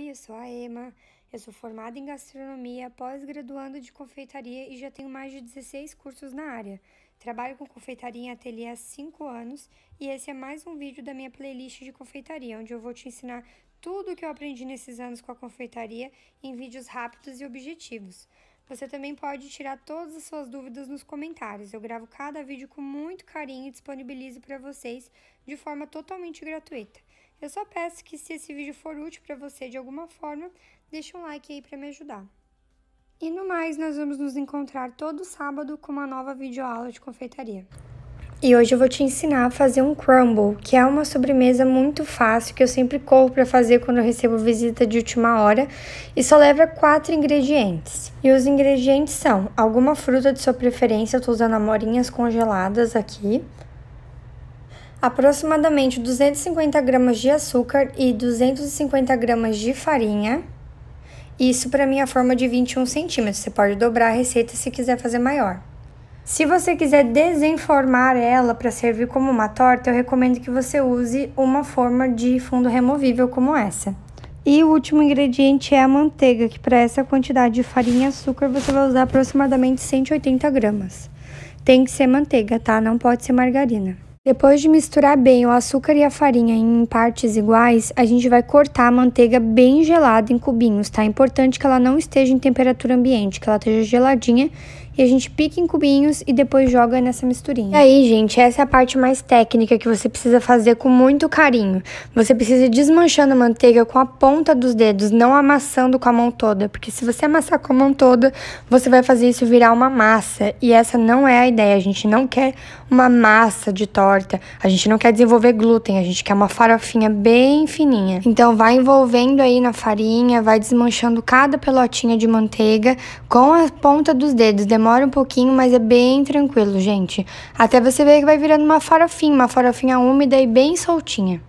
Oi, eu sou a Ema, eu sou formada em gastronomia, pós-graduando de confeitaria e já tenho mais de 16 cursos na área. Trabalho com confeitaria em ateliê há 5 anos e esse é mais um vídeo da minha playlist de confeitaria, onde eu vou te ensinar tudo o que eu aprendi nesses anos com a confeitaria em vídeos rápidos e objetivos. Você também pode tirar todas as suas dúvidas nos comentários. Eu gravo cada vídeo com muito carinho e disponibilizo para vocês de forma totalmente gratuita. Eu só peço que se esse vídeo for útil para você de alguma forma, deixe um like aí para me ajudar. E no mais, nós vamos nos encontrar todo sábado com uma nova videoaula de confeitaria. E hoje eu vou te ensinar a fazer um crumble, que é uma sobremesa muito fácil que eu sempre corro para fazer quando eu recebo visita de última hora e só leva quatro ingredientes. E os ingredientes são alguma fruta de sua preferência, eu estou usando amorinhas congeladas aqui, aproximadamente 250 gramas de açúcar e 250 gramas de farinha. Isso para minha é forma de 21 centímetros. Você pode dobrar a receita se quiser fazer maior. Se você quiser desenformar ela para servir como uma torta, eu recomendo que você use uma forma de fundo removível como essa. E o último ingrediente é a manteiga, que para essa quantidade de farinha e açúcar você vai usar aproximadamente 180 gramas. Tem que ser manteiga, tá? Não pode ser margarina. Depois de misturar bem o açúcar e a farinha em partes iguais, a gente vai cortar a manteiga bem gelada em cubinhos, tá? É importante que ela não esteja em temperatura ambiente, que ela esteja geladinha e a gente pica em cubinhos e depois joga nessa misturinha. E aí, gente, essa é a parte mais técnica que você precisa fazer com muito carinho. Você precisa ir desmanchando a manteiga com a ponta dos dedos, não amassando com a mão toda, porque se você amassar com a mão toda, você vai fazer isso virar uma massa. E essa não é a ideia, a gente não quer uma massa de torta torta. A gente não quer desenvolver glúten, a gente quer uma farofinha bem fininha. Então vai envolvendo aí na farinha, vai desmanchando cada pelotinha de manteiga com a ponta dos dedos. Demora um pouquinho, mas é bem tranquilo, gente. Até você ver que vai virando uma farofinha, uma farofinha úmida e bem soltinha.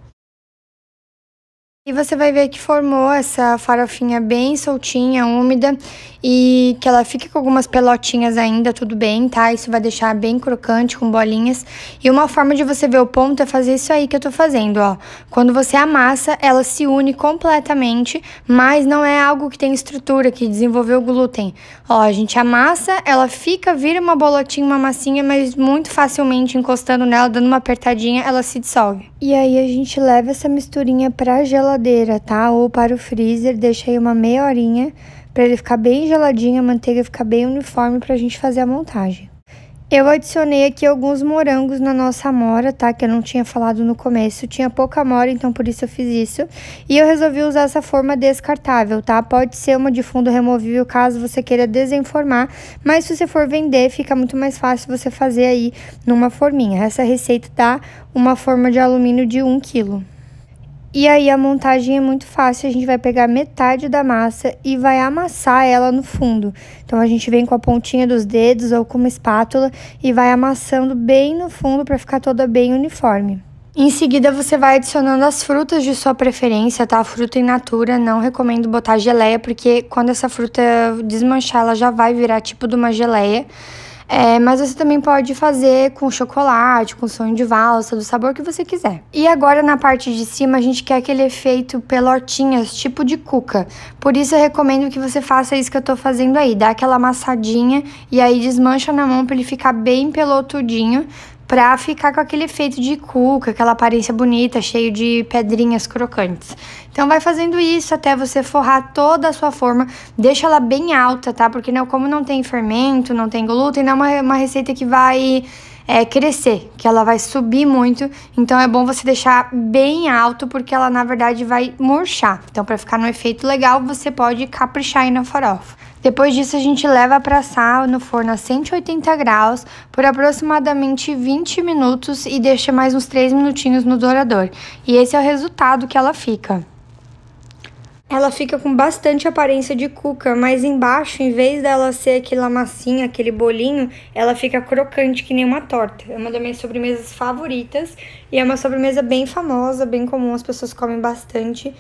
E você vai ver que formou essa farofinha bem soltinha, úmida e que ela fica com algumas pelotinhas ainda, tudo bem, tá? Isso vai deixar bem crocante, com bolinhas. E uma forma de você ver o ponto é fazer isso aí que eu tô fazendo, ó. Quando você amassa, ela se une completamente, mas não é algo que tem estrutura, que desenvolveu o glúten. Ó, a gente amassa, ela fica, vira uma bolotinha, uma massinha, mas muito facilmente encostando nela, dando uma apertadinha, ela se dissolve. E aí a gente leva essa misturinha pra geladeira geladeira, tá? Ou para o freezer, deixei uma meia horinha para ele ficar bem geladinho, a manteiga ficar bem uniforme para a gente fazer a montagem. Eu adicionei aqui alguns morangos na nossa amora, tá? Que eu não tinha falado no começo. Tinha pouca amora, então por isso eu fiz isso. E eu resolvi usar essa forma descartável, tá? Pode ser uma de fundo removível, caso você queira desenformar. Mas se você for vender, fica muito mais fácil você fazer aí numa forminha. Essa receita dá uma forma de alumínio de 1 kg. E aí a montagem é muito fácil, a gente vai pegar metade da massa e vai amassar ela no fundo. Então a gente vem com a pontinha dos dedos ou com uma espátula e vai amassando bem no fundo para ficar toda bem uniforme. Em seguida, você vai adicionando as frutas de sua preferência, tá? Fruta em natura, não recomendo botar geleia, porque quando essa fruta desmanchar, ela já vai virar tipo de uma geleia. É, mas você também pode fazer com chocolate, com sonho de valsa, do sabor que você quiser. E agora na parte de cima a gente quer aquele efeito pelotinhas, tipo de cuca. Por isso eu recomendo que você faça isso que eu tô fazendo aí. Dá aquela amassadinha e aí desmancha na mão pra ele ficar bem pelotudinho pra ficar com aquele efeito de cuca, aquela aparência bonita, cheio de pedrinhas crocantes. Então vai fazendo isso até você forrar toda a sua forma, deixa ela bem alta, tá? Porque não, né, como não tem fermento, não tem glúten, não é uma, uma receita que vai é, crescer, que ela vai subir muito. Então é bom você deixar bem alto, porque ela na verdade vai murchar. Então, para ficar no efeito legal, você pode caprichar aí na farofa. Depois disso, a gente leva para assar no forno a 180 graus por aproximadamente 20 minutos e deixa mais uns 3 minutinhos no dourador. E esse é o resultado que ela fica. Ela fica com bastante aparência de cuca, mas embaixo, em vez dela ser aquela massinha, aquele bolinho, ela fica crocante que nem uma torta. É uma das minhas sobremesas favoritas e é uma sobremesa bem famosa, bem comum, as pessoas comem bastante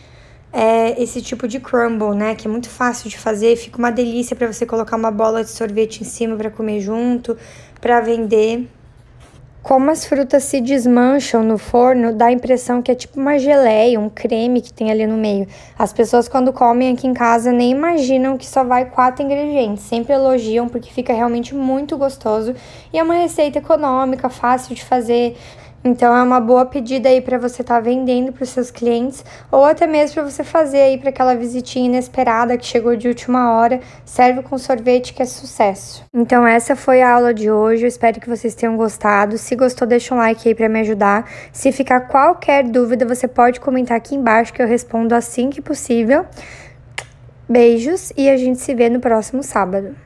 é, esse tipo de crumble, né? Que é muito fácil de fazer, fica uma delícia para você colocar uma bola de sorvete em cima para comer junto, para vender. Como as frutas se desmancham no forno, dá a impressão que é tipo uma geleia, um creme que tem ali no meio. As pessoas, quando comem aqui em casa, nem imaginam que só vai quatro ingredientes, sempre elogiam porque fica realmente muito gostoso e é uma receita econômica, fácil de fazer. Então é uma boa pedida aí para você estar tá vendendo para os seus clientes ou até mesmo para você fazer aí para aquela visitinha inesperada que chegou de última hora, serve com sorvete que é sucesso. Então essa foi a aula de hoje, eu espero que vocês tenham gostado. Se gostou, deixa um like aí para me ajudar. Se ficar qualquer dúvida, você pode comentar aqui embaixo que eu respondo assim que possível. Beijos e a gente se vê no próximo sábado.